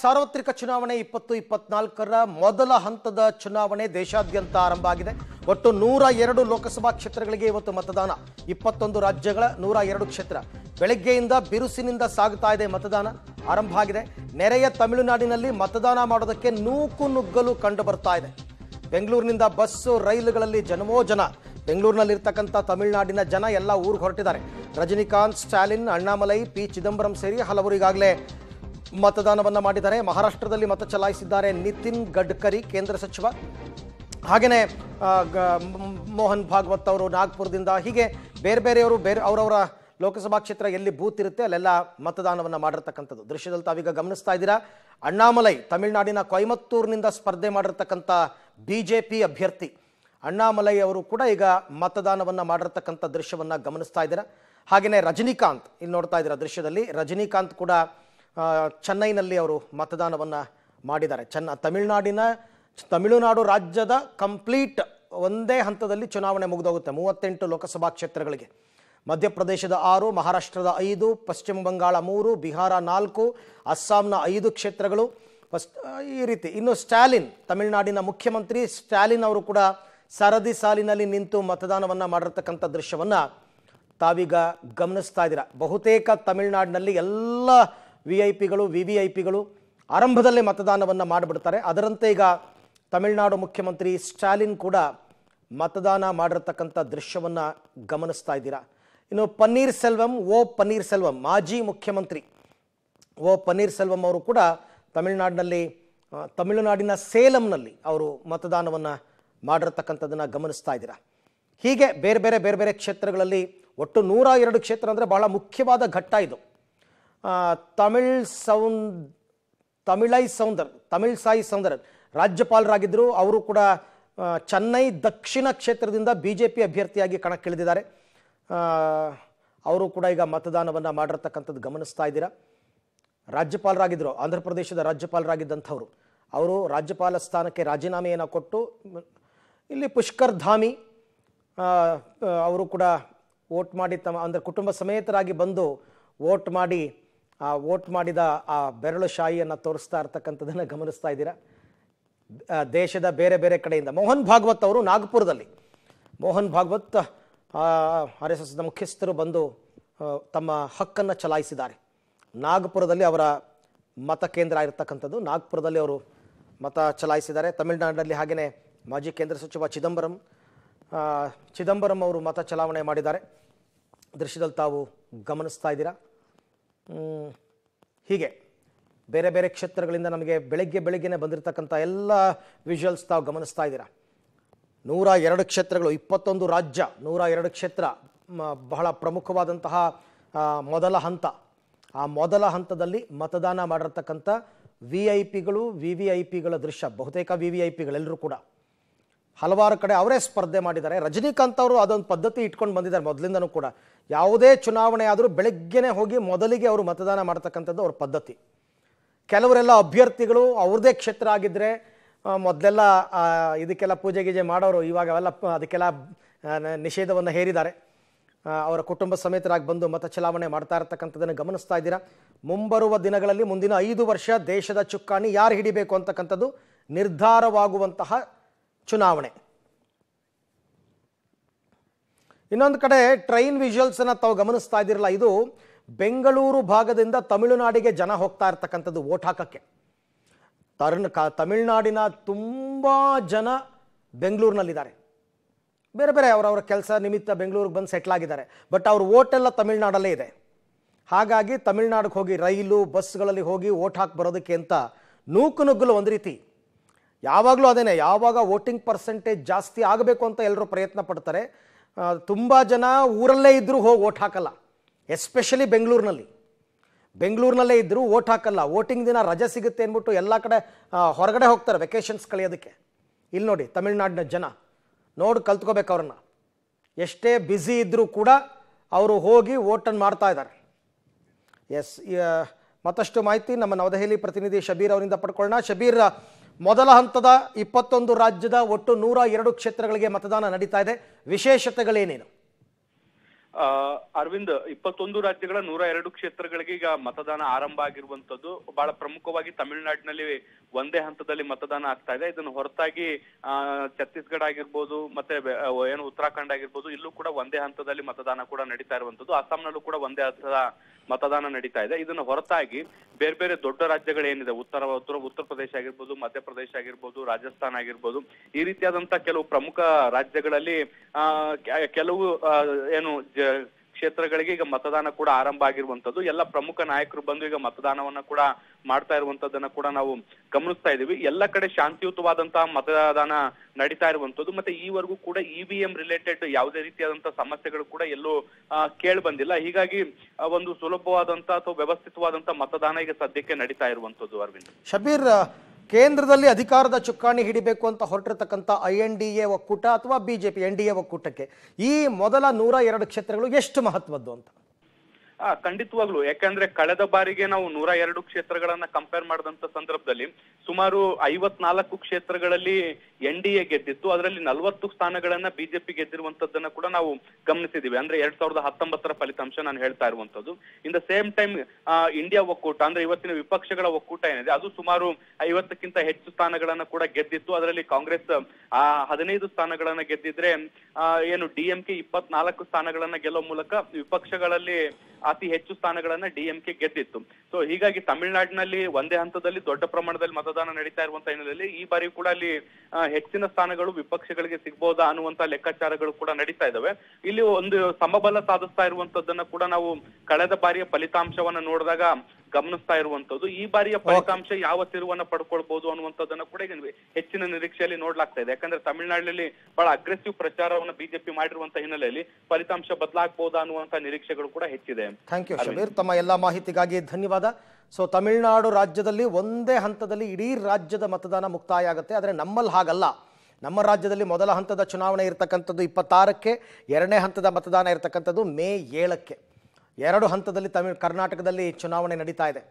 ಸಾರ್ವತ್ರಿಕ ಚುನಾವಣೆ ಇಪ್ಪತ್ತು ಇಪ್ಪತ್ನಾಲ್ಕರ ಮೊದಲ ಹಂತದ ಚುನಾವಣೆ ದೇಶಾದ್ಯಂತ ಆರಂಭ ಆಗಿದೆ ಒಟ್ಟು ನೂರ ಎರಡು ಲೋಕಸಭಾ ಕ್ಷೇತ್ರಗಳಿಗೆ ಇವತ್ತು ಮತದಾನ ಇಪ್ಪತ್ತೊಂದು ರಾಜ್ಯಗಳ ನೂರ ಎರಡು ಕ್ಷೇತ್ರ ಬೆಳಗ್ಗೆಯಿಂದ ಬಿರುಸಿನಿಂದ ಸಾಗುತ್ತಾ ಇದೆ ಮತದಾನ ಆರಂಭ ಆಗಿದೆ ನೆರೆಯ ತಮಿಳುನಾಡಿನಲ್ಲಿ ಮತದಾನ ಮಾಡೋದಕ್ಕೆ ನೂಕು ನುಗ್ಗಲು ಕಂಡು ಬರ್ತಾ ಇದೆ ಬೆಂಗಳೂರಿನಿಂದ ಬಸ್ಸು ರೈಲುಗಳಲ್ಲಿ ಜನವೋ ಜನ ಬೆಂಗಳೂರಿನಲ್ಲಿರ್ತಕ್ಕಂಥ ತಮಿಳುನಾಡಿನ ಜನ ಎಲ್ಲ ಊರಿಗೆ ಹೊರಟಿದ್ದಾರೆ ರಜನಿಕಾಂತ್ ಸ್ಟಾಲಿನ್ ಅಣ್ಣಾಮಲೈ ಪಿ ಚಿದಂಬರಂ ಸೇರಿ ಈಗಾಗಲೇ ಮತದಾನವನ್ನು ಮಾಡಿದ್ದಾರೆ ಮಹಾರಾಷ್ಟ್ರದಲ್ಲಿ ಮತ ಚಲಾಯಿಸಿದ್ದಾರೆ ನಿತಿನ್ ಗಡ್ಕರಿ ಕೇಂದ್ರ ಸಚಿವ ಹಾಗೆಯೇ ಮೋಹನ್ ಭಾಗವತ್ ಅವರು ನಾಗ್ಪುರದಿಂದ ಹೀಗೆ ಬೇರೆ ಬೇರೆಯವರು ಬೇರೆ ಅವರವರ ಲೋಕಸಭಾ ಕ್ಷೇತ್ರ ಎಲ್ಲಿ ಬೂತ್ ಇರುತ್ತೆ ಅಲ್ಲೆಲ್ಲ ಮತದಾನವನ್ನು ಮಾಡಿರ್ತಕ್ಕಂಥದ್ದು ದೃಶ್ಯದಲ್ಲಿ ತಾವೀಗ ಗಮನಿಸ್ತಾ ಇದ್ದೀರಾ ಅಣ್ಣಾಮಲೈ ತಮಿಳುನಾಡಿನ ಕೊಯಮತ್ತೂರಿನಿಂದ ಸ್ಪರ್ಧೆ ಮಾಡಿರ್ತಕ್ಕಂಥ ಬಿ ಜೆ ಪಿ ಅಭ್ಯರ್ಥಿ ಅಣ್ಣಾಮಲೈ ಅವರು ಕೂಡ ಈಗ ಮತದಾನವನ್ನು ಮಾಡಿರ್ತಕ್ಕಂಥ ದೃಶ್ಯವನ್ನು ಗಮನಿಸ್ತಾ ಇದ್ದೀರಾ ಹಾಗೆಯೇ ರಜನಿಕಾಂತ್ ಇಲ್ಲಿ ನೋಡ್ತಾ ಇದ್ದೀರಾ ದೃಶ್ಯದಲ್ಲಿ ರಜನಿಕಾಂತ್ ಕೂಡ ಚೆನ್ನೈನಲ್ಲಿ ಅವರು ಮತದಾನವನ್ನು ಮಾಡಿದ್ದಾರೆ ಚೆನ್ನ ತಮಿಳುನಾಡಿನ ತಮಿಳುನಾಡು ರಾಜ್ಯದ ಕಂಪ್ಲೀಟ್ ಒಂದೇ ಹಂತದಲ್ಲಿ ಚುನಾವಣೆ ಮುಗಿದೋಗುತ್ತೆ ಮೂವತ್ತೆಂಟು ಲೋಕಸಭಾ ಕ್ಷೇತ್ರಗಳಿಗೆ ಮಧ್ಯಪ್ರದೇಶದ ಆರು ಮಹಾರಾಷ್ಟ್ರದ ಐದು ಪಶ್ಚಿಮ ಬಂಗಾಳ ಮೂರು ಬಿಹಾರ ನಾಲ್ಕು ಅಸ್ಸಾಂನ ಐದು ಕ್ಷೇತ್ರಗಳು ಈ ರೀತಿ ಇನ್ನು ಸ್ಟಾಲಿನ್ ತಮಿಳುನಾಡಿನ ಮುಖ್ಯಮಂತ್ರಿ ಸ್ಟಾಲಿನ್ ಅವರು ಕೂಡ ಸರದಿ ಸಾಲಿನಲ್ಲಿ ನಿಂತು ಮತದಾನವನ್ನು ಮಾಡಿರ್ತಕ್ಕಂಥ ದೃಶ್ಯವನ್ನು ತಾವೀಗ ಗಮನಿಸ್ತಾ ಇದ್ದೀರಾ ಬಹುತೇಕ ತಮಿಳುನಾಡಿನಲ್ಲಿ ಎಲ್ಲ ವಿ ಐ ಪಿಗಳು ವಿ ವಿ ಐ ಪಿಗಳು ಆರಂಭದಲ್ಲೇ ಮತದಾನವನ್ನು ಮಾಡಿಬಿಡ್ತಾರೆ ಅದರಂತೆ ಈಗ ತಮಿಳುನಾಡು ಮುಖ್ಯಮಂತ್ರಿ ಸ್ಟಾಲಿನ್ ಕೂಡ ಮತದಾನ ಮಾಡಿರತಕ್ಕಂಥ ದೃಶ್ಯವನ್ನು ಗಮನಿಸ್ತಾ ಇದ್ದೀರಾ ಇನ್ನು ಪನ್ನೀರ್ ಸೆಲ್ವಂ ಓ ಪನ್ನೀರ್ ಸೆಲ್ವಂ ಮಾಜಿ ಮುಖ್ಯಮಂತ್ರಿ ಓ ಪನ್ನೀರ್ ಸೆಲ್ವಂ ಅವರು ಕೂಡ ತಮಿಳುನಾಡಿನಲ್ಲಿ ತಮಿಳುನಾಡಿನ ಸೇಲಂನಲ್ಲಿ ಅವರು ಮತದಾನವನ್ನು ಮಾಡಿರತಕ್ಕಂಥದ್ದನ್ನು ಗಮನಿಸ್ತಾ ಇದ್ದೀರಾ ಹೀಗೆ ಬೇರೆ ಬೇರೆ ಬೇರೆ ಬೇರೆ ಕ್ಷೇತ್ರಗಳಲ್ಲಿ ಒಟ್ಟು ನೂರ ಎರಡು ಕ್ಷೇತ್ರ ಅಂದರೆ ಬಹಳ ಮುಖ್ಯವಾದ ಘಟ್ಟ ಇದು ತಮಿಳ್ ಸೌಂದ್ ತಮಿಳೈ ಸೌಂದರ್ ತಮಿಳ್ ಸಾಯಿ ಸೌಂದರ್ ರಾಜ್ಯಪಾಲರಾಗಿದ್ದರು ಅವರು ಕೂಡ ಚೆನ್ನೈ ದಕ್ಷಿಣ ಕ್ಷೇತ್ರದಿಂದ ಬಿ ಜೆ ಪಿ ಅಭ್ಯರ್ಥಿಯಾಗಿ ಕಣಕ್ಕಿಳಿದಿದ್ದಾರೆ ಅವರು ಕೂಡ ಈಗ ಮತದಾನವನ್ನು ಮಾಡಿರತಕ್ಕಂಥದ್ದು ಗಮನಿಸ್ತಾ ಇದ್ದೀರಾ ರಾಜ್ಯಪಾಲರಾಗಿದ್ದರು ಆಂಧ್ರ ಪ್ರದೇಶದ ರಾಜ್ಯಪಾಲರಾಗಿದ್ದಂಥವ್ರು ಅವರು ರಾಜ್ಯಪಾಲ ಸ್ಥಾನಕ್ಕೆ ರಾಜೀನಾಮೆಯನ್ನು ಕೊಟ್ಟು ಇಲ್ಲಿ ಪುಷ್ಕರ್ ಧಾಮಿ ಅವರು ಕೂಡ ವೋಟ್ ಮಾಡಿ ತಮ್ಮ ಅಂದರೆ ಕುಟುಂಬ ಸಮೇತರಾಗಿ ಬಂದು ವೋಟ್ ಮಾಡಿ ಆ ವೋಟ್ ಮಾಡಿದ ಆ ಬೆರಳು ಶಾಹಿಯನ್ನು ತೋರಿಸ್ತಾ ಇರ್ತಕ್ಕಂಥದ್ದನ್ನು ಗಮನಿಸ್ತಾ ಇದ್ದೀರಾ ದೇಶದ ಬೇರೆ ಬೇರೆ ಕಡೆಯಿಂದ ಮೋಹನ್ ಭಾಗವತ್ ಅವರು ನಾಗಪುರದಲ್ಲಿ ಮೋಹನ್ ಭಾಗವತ್ ಆರ್ ಎಸ್ ಎಸ್ನ ಮುಖ್ಯಸ್ಥರು ಬಂದು ತಮ್ಮ ಹಕ್ಕನ್ನು ಚಲಾಯಿಸಿದ್ದಾರೆ ನಾಗಪುರದಲ್ಲಿ ಅವರ ಮತ ಕೇಂದ್ರ ಇರತಕ್ಕಂಥದ್ದು ನಾಗಪುರದಲ್ಲಿ ಅವರು ಮತ ಚಲಾಯಿಸಿದ್ದಾರೆ ತಮಿಳುನಾಡಿನಲ್ಲಿ ಹಾಗೆಯೇ ಮಾಜಿ ಕೇಂದ್ರ ಸಚಿವ ಚಿದಂಬರಂ ಚಿದಂಬರಂ ಅವರು ಮತ ಚಲಾವಣೆ ಮಾಡಿದ್ದಾರೆ ದೃಶ್ಯದಲ್ಲಿ ತಾವು ಗಮನಿಸ್ತಾ ಇದ್ದೀರಾ ಹೀಗೆ ಬೇರೆ ಬೇರೆ ಕ್ಷೇತ್ರಗಳಿಂದ ನಮಗೆ ಬೆಳಗ್ಗೆ ಬೆಳಗ್ಗೆನೇ ಬಂದಿರತಕ್ಕಂಥ ಎಲ್ಲ ವಿಷುವಲ್ಸ್ ತಾವು ಗಮನಿಸ್ತಾ ಇದ್ದೀರಾ ನೂರ ಎರಡು ಕ್ಷೇತ್ರಗಳು ಇಪ್ಪತ್ತೊಂದು ರಾಜ್ಯ ನೂರ ಎರಡು ಕ್ಷೇತ್ರ ಬಹಳ ಪ್ರಮುಖವಾದಂತಹ ಮೊದಲ ಹಂತ ಆ ಮೊದಲ ಹಂತದಲ್ಲಿ ಮತದಾನ ಮಾಡಿರ್ತಕ್ಕಂಥ ವಿ ಐ ಪಿಗಳು ವಿ ವಿ ಐ ಪಿಗಳ ದೃಶ್ಯ ಬಹುತೇಕ ವಿ ವಿ ಐ ಪಿಗಳೆಲ್ಲರೂ ಕೂಡ ಹಲವಾರು ಕಡೆ ಅವರೇ ಸ್ಪರ್ಧೆ ಮಾಡಿದ್ದಾರೆ ರಜನಿಕಾಂತ್ ಅವರು ಅದೊಂದು ಪದ್ಧತಿ ಇಟ್ಕೊಂಡು ಬಂದಿದ್ದಾರೆ ಮೊದಲಿಂದನೂ ಕೂಡ ಯಾವುದೇ ಚುನಾವಣೆ ಆದರೂ ಬೆಳಗ್ಗೆನೆ ಹೋಗಿ ಮೊದಲಿಗೆ ಅವರು ಮತದಾನ ಮಾಡ್ತಕ್ಕಂಥದ್ದು ಅವ್ರ ಪದ್ಧತಿ ಕೆಲವರೆಲ್ಲ ಅಭ್ಯರ್ಥಿಗಳು ಅವ್ರದ್ದೇ ಕ್ಷೇತ್ರ ಆಗಿದ್ದರೆ ಮೊದಲೆಲ್ಲ ಇದಕ್ಕೆಲ್ಲ ಪೂಜೆ ಗೀಜೆ ಮಾಡೋರು ಇವಾಗ ಅವೆಲ್ಲ ಅದಕ್ಕೆಲ್ಲ ನಿಷೇಧವನ್ನು ಹೇರಿದ್ದಾರೆ ಅವರ ಕುಟುಂಬ ಸಮೇತರಾಗಿ ಬಂದು ಮತ ಚಲಾವಣೆ ಮಾಡ್ತಾ ಇರತಕ್ಕಂಥದ್ದನ್ನು ಗಮನಿಸ್ತಾ ಇದ್ದೀರಾ ಮುಂಬರುವ ದಿನಗಳಲ್ಲಿ ಮುಂದಿನ ಐದು ವರ್ಷ ದೇಶದ ಚುಕ್ಕಾಣಿ ಯಾರು ಹಿಡಿಬೇಕು ಅಂತಕ್ಕಂಥದ್ದು ನಿರ್ಧಾರವಾಗುವಂತಹ ಚುನಾವಣೆ ಇನ್ನೊಂದು ಕಡೆ ಟ್ರೈನ್ ವಿಜುವಲ್ಸನ್ನು ತಾವು ಗಮನಿಸ್ತಾ ಇದ್ದಿರಲ್ಲ ಇದು ಬೆಂಗಳೂರು ಭಾಗದಿಂದ ತಮಿಳುನಾಡಿಗೆ ಜನ ಹೋಗ್ತಾ ಇರ್ತಕ್ಕಂಥದ್ದು ಓಟ್ ಹಾಕಕ್ಕೆ ತರುಣ ಕ ತಮಿಳುನಾಡಿನ ತುಂಬ ಜನ ಬೆಂಗಳೂರಿನಲ್ಲಿದ್ದಾರೆ ಬೇರೆ ಬೇರೆ ಅವರವರ ಕೆಲಸ ನಿಮಿತ್ತ ಬೆಂಗಳೂರಿಗೆ ಬಂದು ಸೆಟ್ಲ್ ಆಗಿದ್ದಾರೆ ಬಟ್ ಅವ್ರ ಓಟೆಲ್ಲ ತಮಿಳುನಾಡಲ್ಲೇ ಇದೆ ಹಾಗಾಗಿ ತಮಿಳ್ನಾಡಿಗೆ ಹೋಗಿ ರೈಲು ಬಸ್ಗಳಲ್ಲಿ ಹೋಗಿ ಓಟ್ ಹಾಕಿ ಬರೋದಕ್ಕೆ ಅಂತ ನೂಕು ನುಗ್ಗಲು ಒಂದು ರೀತಿ ಯಾವಾಗಲೂ ಅದೇನೆ ಯಾವಾಗ ವೋಟಿಂಗ್ ಪರ್ಸೆಂಟೇಜ್ ಜಾಸ್ತಿ ಆಗಬೇಕು ಅಂತ ಎಲ್ಲರೂ ಪ್ರಯತ್ನ ಪಡ್ತಾರೆ ತುಂಬ ಜನ ಊರಲ್ಲೇ ಇದ್ದರೂ ಹೋಗಿ ವೋಟ್ ಹಾಕಲ್ಲ ಎಸ್ಪೆಷಲಿ ಬೆಂಗಳೂರಿನಲ್ಲಿ ಬೆಂಗಳೂರಿನಲ್ಲೇ ಇದ್ದರೂ ವೋಟ್ ಹಾಕಲ್ಲ ವೋಟಿಂಗ್ ದಿನ ರಜೆ ಸಿಗುತ್ತೆ ಅಂದ್ಬಿಟ್ಟು ಎಲ್ಲ ಕಡೆ ಹೊರಗಡೆ ಹೋಗ್ತಾರೆ ವೆಕೇಷನ್ಸ್ ಕಳೆಯೋದಕ್ಕೆ ಇಲ್ಲಿ ನೋಡಿ ತಮಿಳ್ನಾಡಿನ ಜನ ನೋಡಿ ಕಲ್ತ್ಕೋಬೇಕು ಅವ್ರನ್ನ ಎಷ್ಟೇ ಬ್ಯುಸಿ ಇದ್ದರೂ ಕೂಡ ಅವರು ಹೋಗಿ ವೋಟನ್ನು ಮಾಡ್ತಾ ಇದ್ದಾರೆ ಎಸ್ ಮತ್ತಷ್ಟು ಮಾಹಿತಿ ನಮ್ಮ ನವದೆಹಲಿ ಪ್ರತಿನಿಧಿ ಶಬೀರ್ ಅವರಿಂದ ಪಡ್ಕೊಳ್ಳೋಣ ಶಬೀರ್ ಮೊದಲ ಹಂತದ ಇಪ್ಪತ್ತೊಂದು ರಾಜ್ಯದ ಒಟ್ಟು ನೂರ ಎರಡು ಕ್ಷೇತ್ರಗಳಿಗೆ ಮತದಾನ ನಡೀತಾ ಇದೆ ವಿಶೇಷತೆಗಳೇನೇನು ಅರವಿಂದ್ ಇಪ್ಪತ್ತೊಂದು ರಾಜ್ಯಗಳ ನೂರ ಎರಡು ಕ್ಷೇತ್ರಗಳಿಗೆ ಈಗ ಮತದಾನ ಆರಂಭ ಆಗಿರುವಂತದ್ದು ಬಹಳ ಪ್ರಮುಖವಾಗಿ ತಮಿಳುನಾಡಿನಲ್ಲಿ ಒಂದೇ ಹಂತದಲ್ಲಿ ಮತದಾನ ಆಗ್ತಾ ಇದೆ ಇದನ್ನು ಹೊರತಾಗಿ ಛತ್ತೀಸ್ಗಢ ಆಗಿರ್ಬೋದು ಮತ್ತೆ ಏನು ಉತ್ತರಾಖಂಡ್ ಆಗಿರ್ಬೋದು ಇಲ್ಲೂ ಕೂಡ ಒಂದೇ ಹಂತದಲ್ಲಿ ಮತದಾನ ಕೂಡ ನಡೀತಾ ಇರುವಂತದ್ದು ಅಸ್ಸಾಂನಲ್ಲೂ ಕೂಡ ಒಂದೇ ಹಂತದ ಮತದಾನ ನಡೀತಾ ಇದೆ ಇದನ್ನು ಹೊರತಾಗಿ ಬೇರೆ ಬೇರೆ ದೊಡ್ಡ ರಾಜ್ಯಗಳು ಏನಿದೆ ಉತ್ತರ ಉತ್ತರ ಉತ್ತರ ಪ್ರದೇಶ ಆಗಿರ್ಬೋದು ಮಧ್ಯಪ್ರದೇಶ ಆಗಿರ್ಬೋದು ರಾಜಸ್ಥಾನ ಆಗಿರ್ಬೋದು ಈ ರೀತಿಯಾದಂತಹ ಕೆಲವು ಪ್ರಮುಖ ರಾಜ್ಯಗಳಲ್ಲಿ ಕೆಲವು ಏನು ಕ್ಷೇತ್ರಗಳಿಗೆ ಈಗ ಮತದಾನ ಕೂಡ ಆರಂಭ ಆಗಿರುವಂತದ್ದು ಎಲ್ಲ ಪ್ರಮುಖ ನಾಯಕರು ಬಂದು ಈಗ ಮತದಾನವನ್ನ ಕೂಡ ಮಾಡ್ತಾ ಇರುವಂತದ್ದನ್ನ ಕೂಡ ನಾವು ಗಮನಿಸ್ತಾ ಇದೀವಿ ಎಲ್ಲ ಕಡೆ ಶಾಂತಿಯುತವಾದಂತಹ ಮತದಾನ ನಡೀತಾ ಇರುವಂತದ್ದು ಮತ್ತೆ ಈವರೆಗೂ ಕೂಡ ಇವಿಎಂ ರಿಲೇಟೆಡ್ ಯಾವುದೇ ರೀತಿಯಾದಂತಹ ಸಮಸ್ಯೆಗಳು ಕೂಡ ಎಲ್ಲೂ ಕೇಳಿ ಬಂದಿಲ್ಲ ಹೀಗಾಗಿ ಒಂದು ಸುಲಭವಾದಂತಹ ಅಥವಾ ವ್ಯವಸ್ಥಿತವಾದಂತಹ ಮತದಾನ ಈಗ ಸದ್ಯಕ್ಕೆ ನಡೀತಾ ಇರುವಂತದ್ದು ಅರವಿಂದ್ ಶಬೀರ್ ಕೇಂದ್ರದಲ್ಲಿ ಅಧಿಕಾರದ ಚುಕ್ಕಾಣಿ ಹಿಡಿಬೇಕು ಅಂತ ಹೊರಟಿರ್ತಕ್ಕಂಥ ಐ ಎನ್ ಡಿ ಎ ಒಕ್ಕೂಟ ಅಥವಾ B J P N D A ಒಕ್ಕೂಟಕ್ಕೆ ಈ ಮೊದಲ ನೂರ ಎರಡು ಕ್ಷೇತ್ರಗಳು ಎಷ್ಟು ಮಹತ್ವದ್ದು ಅಂತ ಆ ಖಂಡಿತವಾಗ್ಲು ಯಾಕಂದ್ರೆ ಕಳೆದ ಬಾರಿಗೆ ನಾವು ನೂರ ಎರಡು ಕ್ಷೇತ್ರಗಳನ್ನ ಕಂಪೇರ್ ಮಾಡಿದಂತ ಸಂದರ್ಭದಲ್ಲಿ ಸುಮಾರು ಐವತ್ನಾಲ್ಕು ಕ್ಷೇತ್ರಗಳಲ್ಲಿ ಎನ್ ಡಿ ಎ ಗೆದ್ದಿತ್ತು ಅದರಲ್ಲಿ ನಲವತ್ತು ಸ್ಥಾನಗಳನ್ನ ಬಿಜೆಪಿ ಗೆದ್ದಿರುವಂತದ್ದನ್ನ ಕೂಡ ನಾವು ಗಮನಿಸಿದೀವಿ ಅಂದ್ರೆ ಎರಡ್ ಸಾವಿರದ ಹತ್ತೊಂಬತ್ತರ ಫಲಿತಾಂಶ ನಾನು ಹೇಳ್ತಾ ಇರುವಂತದ್ದು in the same time India ಒಕ್ಕೂಟ ಅಂದ್ರೆ ಇವತ್ತಿನ ವಿಪಕ್ಷಗಳ ಒಕ್ಕೂಟ ಏನಿದೆ ಅದು ಸುಮಾರು ಐವತ್ತಕ್ಕಿಂತ ಹೆಚ್ಚು ಸ್ಥಾನಗಳನ್ನ ಕೂಡ ಗೆದ್ದಿತ್ತು ಅದರಲ್ಲಿ ಕಾಂಗ್ರೆಸ್ ಆ ಹದಿನೈದು ಸ್ಥಾನಗಳನ್ನ ಗೆದ್ದಿದ್ರೆ ಏನು ಡಿಎಂಕೆ ಇಪ್ಪತ್ನಾಲ್ಕು ಸ್ಥಾನಗಳನ್ನ ಗೆಲ್ಲುವ ಮೂಲಕ ವಿಪಕ್ಷಗಳಲ್ಲಿ ಅತಿ ಹೆಚ್ಚು ಸ್ಥಾನಗಳನ್ನ ಡಿಎಂಕೆ ಗೆದ್ದಿತ್ತು ಸೊ ಹೀಗಾಗಿ ತಮಿಳುನಾಡಿನಲ್ಲಿ ಒಂದೇ ಹಂತದಲ್ಲಿ ದೊಡ್ಡ ಪ್ರಮಾಣದಲ್ಲಿ ಮತದಾನ ನಡೀತಾ ಇರುವಂತ ಹಿನ್ನೆಲೆಯಲ್ಲಿ ಈ ಬಾರಿ ಕೂಡ ಅಲ್ಲಿ ಹೆಚ್ಚಿನ ಸ್ಥಾನಗಳು ವಿಪಕ್ಷಗಳಿಗೆ ಸಿಗ್ಬಹುದಾ ಅನ್ನುವಂತ ಲೆಕ್ಕಾಚಾರಗಳು ಕೂಡ ನಡೀತಾ ಇದಾವೆ ಇಲ್ಲಿ ಒಂದು ಸಮಬಲ ಸಾಧಿಸ್ತಾ ಇರುವಂತದ್ದನ್ನ ಕೂಡ ನಾವು ಕಳೆದ ಬಾರಿಯ ಫಲಿತಾಂಶವನ್ನ ನೋಡಿದಾಗ ಗಮನಿಸ್ತಾ ಇರುವಂತದ್ದು ಈ ಬಾರಿಯ ಫಲಿತಾಂಶ ಯಾವ ತಿರುವನ್ನ ಪಡ್ಕೊಳ್ಬಹುದು ಅನ್ನುವಂಥದ್ದನ್ನ ಕೂಡ ಹೆಚ್ಚಿನ ನಿರೀಕ್ಷೆಯಲ್ಲಿ ನೋಡ್ಲಾಗ್ತಾ ಇದೆ ಯಾಕಂದ್ರೆ ತಮಿಳುನಾಡಿನಲ್ಲಿ ಬಹಳ ಅಗ್ರೆಸಿವ್ ಪ್ರಚಾರವನ್ನ ಬಿಜೆಪಿ ಮಾಡಿರುವಂತ ಹಿನ್ನೆಲೆಯಲ್ಲಿ ಫಲಿತಾಂಶ ಬದಲಾಗಬಹುದಾ ಅನ್ನುವಂತ ನಿರೀಕ್ಷೆಗಳು ಕೂಡ ಹೆಚ್ಚಿದೆ ಥ್ಯಾಂಕ್ ಯು ಶಬೀರ್ ತಮ್ಮ ಎಲ್ಲಾ ಮಾಹಿತಿಗಾಗಿ ಧನ್ಯವಾದ ಸೊ ತಮಿಳುನಾಡು ರಾಜ್ಯದಲ್ಲಿ ಒಂದೇ ಹಂತದಲ್ಲಿ ಇಡೀ ರಾಜ್ಯದ ಮತದಾನ ಮುಕ್ತಾಯ ಆಗುತ್ತೆ ಆದರೆ ನಮ್ಮಲ್ಲಿ ಹಾಗಲ್ಲ ನಮ್ಮ ರಾಜ್ಯದಲ್ಲಿ ಮೊದಲ ಹಂತದ ಚುನಾವಣೆ ಇರತಕ್ಕಂಥದ್ದು ಇಪ್ಪತ್ತಾರಕ್ಕೆ ಎರಡನೇ ಹಂತದ ಮತದಾನ ಇರತಕ್ಕಂಥದ್ದು ಮೇ ಏಳಕ್ಕೆ ಎರಡು ಹಂತದಲ್ಲಿ ತಮಿಳ್ ಕರ್ನಾಟಕದಲ್ಲಿ ಚುನಾವಣೆ ನಡೀತಾ ಇದೆ